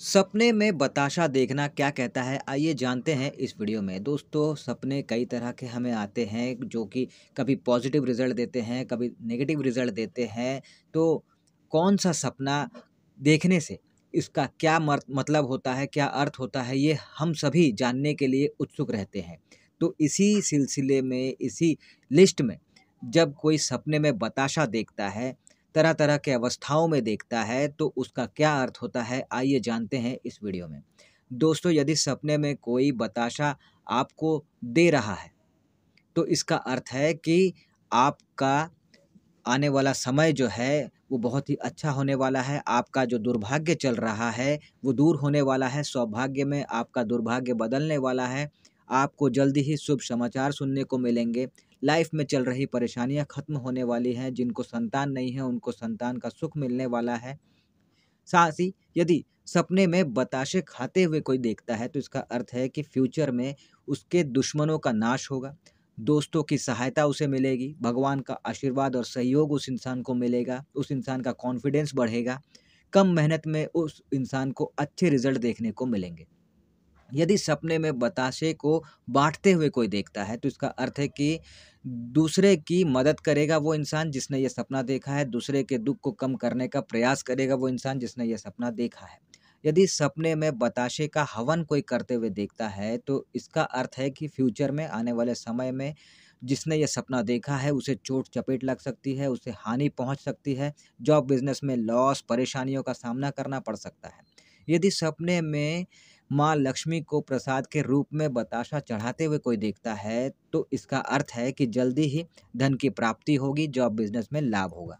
सपने में बताशा देखना क्या कहता है आइए जानते हैं इस वीडियो में दोस्तों सपने कई तरह के हमें आते हैं जो कि कभी पॉजिटिव रिजल्ट देते हैं कभी नेगेटिव रिजल्ट देते हैं तो कौन सा सपना देखने से इसका क्या मतलब होता है क्या अर्थ होता है ये हम सभी जानने के लिए उत्सुक रहते हैं तो इसी सिलसिले में इसी लिस्ट में जब कोई सपने में बताशा देखता है तरह तरह के अवस्थाओं में देखता है तो उसका क्या अर्थ होता है आइए जानते हैं इस वीडियो में दोस्तों यदि सपने में कोई बताशा आपको दे रहा है तो इसका अर्थ है कि आपका आने वाला समय जो है वो बहुत ही अच्छा होने वाला है आपका जो दुर्भाग्य चल रहा है वो दूर होने वाला है सौभाग्य में आपका दुर्भाग्य बदलने वाला है आपको जल्दी ही शुभ समाचार सुनने को मिलेंगे लाइफ में चल रही परेशानियां खत्म होने वाली हैं जिनको संतान नहीं है उनको संतान का सुख मिलने वाला है साथ ही यदि सपने में बताशे खाते हुए कोई देखता है तो इसका अर्थ है कि फ्यूचर में उसके दुश्मनों का नाश होगा दोस्तों की सहायता उसे मिलेगी भगवान का आशीर्वाद और सहयोग उस इंसान को मिलेगा उस इंसान का कॉन्फिडेंस बढ़ेगा कम मेहनत में उस इंसान को अच्छे रिजल्ट देखने को मिलेंगे यदि सपने में बताशे को बांटते हुए कोई देखता है तो इसका अर्थ है कि दूसरे की मदद करेगा वो इंसान जिसने ये सपना देखा है दूसरे के दुख को कम करने का प्रयास करेगा वो इंसान जिसने ये सपना देखा है यदि सपने में बताशे का हवन कोई करते हुए देखता है तो इसका अर्थ है कि फ्यूचर में आने वाले समय में जिसने यह सपना देखा है उसे चोट चपेट लग सकती है उसे हानि पहुँच सकती है जॉब बिजनेस में लॉस परेशानियों का सामना करना पड़ सकता है यदि सपने में माँ लक्ष्मी को प्रसाद के रूप में बताशा चढ़ाते हुए कोई देखता है तो इसका अर्थ है कि जल्दी ही धन की प्राप्ति होगी जो बिजनेस में लाभ होगा